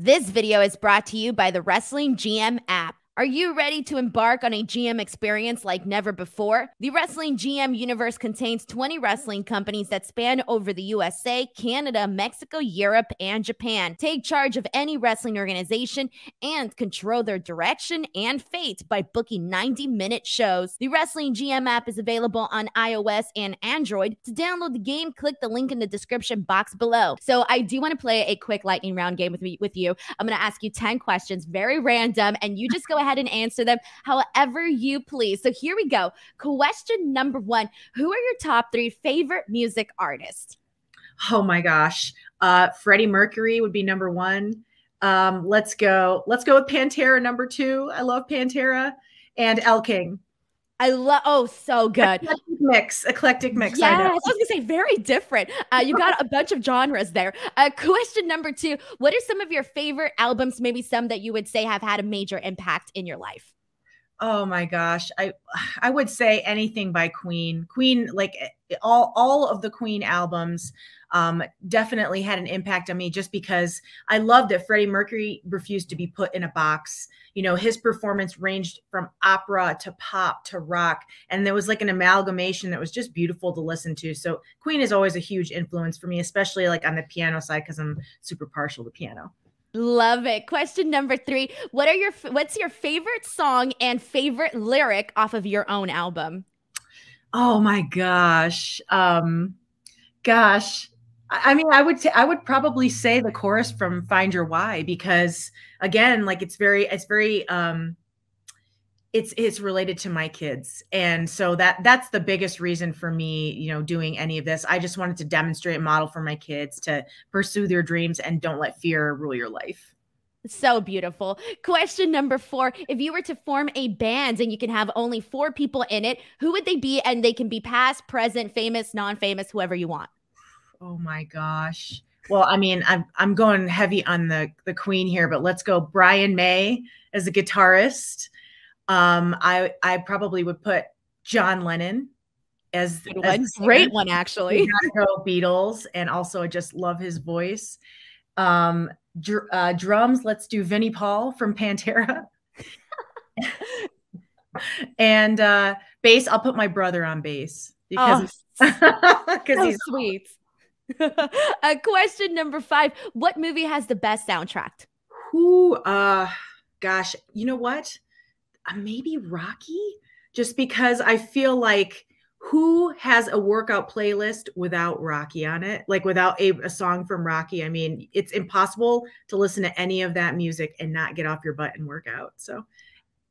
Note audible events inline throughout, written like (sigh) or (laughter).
This video is brought to you by the Wrestling GM app. Are you ready to embark on a GM experience like never before? The Wrestling GM universe contains 20 wrestling companies that span over the USA, Canada, Mexico, Europe, and Japan. Take charge of any wrestling organization and control their direction and fate by booking 90 minute shows. The Wrestling GM app is available on iOS and Android. To download the game, click the link in the description box below. So, I do want to play a quick lightning round game with me with you. I'm going to ask you 10 questions, very random, and you just go ahead ahead and answer them however you please. So here we go. Question number one Who are your top three favorite music artists? Oh my gosh. Uh, Freddie Mercury would be number one. Um, let's go. Let's go with Pantera number two. I love Pantera and El King. I love. Oh, so good. Eclectic mix, eclectic mix. Yes, I, I was gonna say very different. Uh, you got a (laughs) bunch of genres there. Uh, question number two: What are some of your favorite albums? Maybe some that you would say have had a major impact in your life oh my gosh i i would say anything by queen queen like eh, all all of the queen albums um, definitely had an impact on me just because i love that freddie mercury refused to be put in a box you know his performance ranged from opera to pop to rock and there was like an amalgamation that was just beautiful to listen to so queen is always a huge influence for me especially like on the piano side because i'm super partial to piano Love it. Question number three: What are your What's your favorite song and favorite lyric off of your own album? Oh my gosh, um, gosh. I mean, I would t- I would probably say the chorus from "Find Your Why" because again, like it's very it's very um, it's it's related to my kids and so that that's the biggest reason for me you know doing any of this i just wanted to demonstrate a model for my kids to pursue their dreams and don't let fear rule your life so beautiful question number four if you were to form a band and you can have only four people in it who would they be and they can be past present famous non-famous whoever you want oh my gosh well, I mean, I'm I'm going heavy on the the Queen here, but let's go. Brian May as a guitarist, um, I I probably would put John Lennon as, a great one actually. Beatles, and also I just love his voice. Um, dr uh, drums, let's do Vinnie Paul from Pantera. (laughs) and uh, bass, I'll put my brother on bass because oh, (laughs) so he's sweet. (laughs) uh, question number five: What movie has the best soundtrack? Who? Uh, gosh, you know what? Uh, maybe Rocky, just because I feel like who has a workout playlist without Rocky on it? Like without a, a, song from Rocky? I mean, it's impossible to listen to any of that music and not get off your butt and work out. So,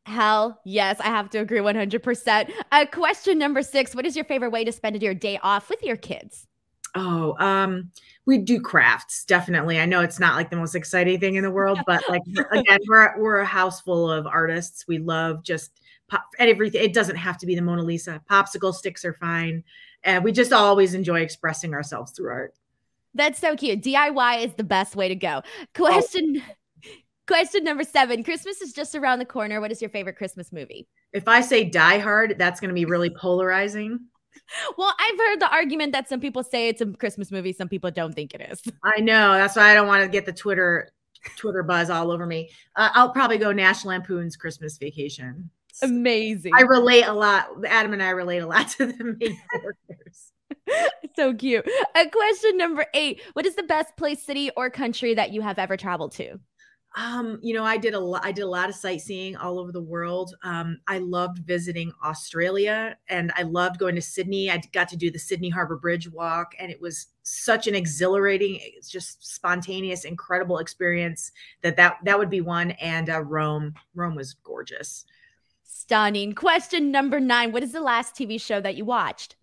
hell yes, I have to agree 100%. Uh, question number six What is your favorite way to spend your day off with your kids? oh um we do crafts definitely i know it's not like the most exciting thing in the world but like (laughs) again we're, we're a house full of artists we love just pop everything it doesn't have to be the mona lisa popsicle sticks are fine and we just always enjoy expressing ourselves through art that's so cute diy is the best way to go oh. question oh. (laughs) Question number seven Christmas is just around the corner. What is your favorite Christmas movie? If I say Die Hard, that's going to be really polarizing well, I've heard the argument that some people say it's a Christmas movie, some people don't think it is. I know. That's why I don't want to get the Twitter Twitter buzz all over me. Uh, I'll probably go National Lampoon's Christmas Vacation. Amazing. I relate a lot. Adam and I relate a lot to the main (laughs) characters. so cute. Uh, question number eight What is the best place, city, or country that you have ever traveled to? Um, you know, I did a lot. I did a lot of sightseeing all over the world. Um, I loved visiting Australia, and I loved going to Sydney. I got to do the Sydney Harbour Bridge walk, and it was such an exhilarating, eh, just spontaneous, incredible experience. That that that would be one. And uh, Rome, Rome was gorgeous, stunning. Question number nine: What is the last TV show that you watched?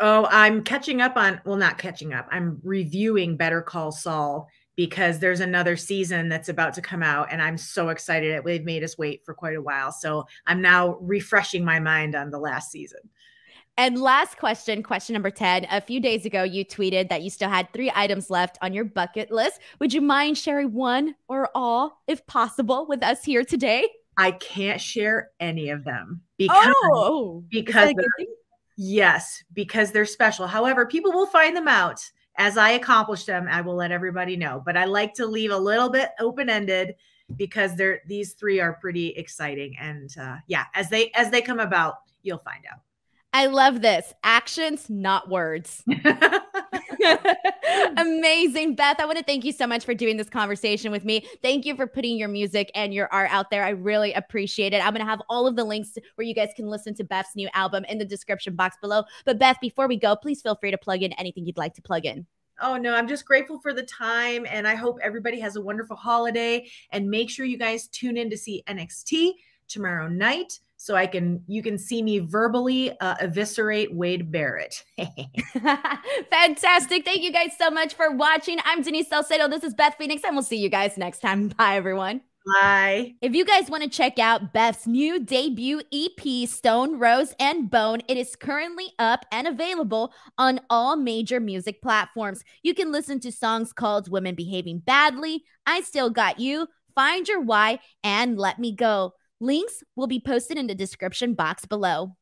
Oh, I'm catching up on. Well, not catching up. I'm reviewing Better Call Saul because there's another season that's about to come out and I'm so excited. They've made us wait for quite a while. So I'm now refreshing my mind on the last season. And last question, question number 10. A few days ago, you tweeted that you still had three items left on your bucket list. Would you mind sharing one or all, if possible, with us here today? I can't share any of them because, oh, because yes, because they're special. However, people will find them out as I accomplish them, I will let everybody know. But I like to leave a little bit open ended because they're these three are pretty exciting. And uh, yeah, as they as they come about, you'll find out. I love this. Actions, not words. (laughs) amazing. Beth, I want to thank you so much for doing this conversation with me. Thank you for putting your music and your art out there. I really appreciate it. I'm going to have all of the links where you guys can listen to Beth's new album in the description box below. But Beth, before we go, please feel free to plug in anything you'd like to plug in. Oh no, I'm just grateful for the time and I hope everybody has a wonderful holiday and make sure you guys tune in to see NXT tomorrow night so I can you can see me verbally uh, eviscerate Wade Barrett. (laughs) Fantastic. Thank you guys so much for watching. I'm Denise Salcedo. This is Beth Phoenix and we'll see you guys next time. (laughs) Bye everyone. Bye. If you guys want to check out Beth's new debut EP, Stone, Rose, and Bone, it is currently up and available on all major music platforms. You can listen to songs called Women Behaving Badly, I Still Got You, Find Your Why, and Let Me Go. Links will be posted in the description box below.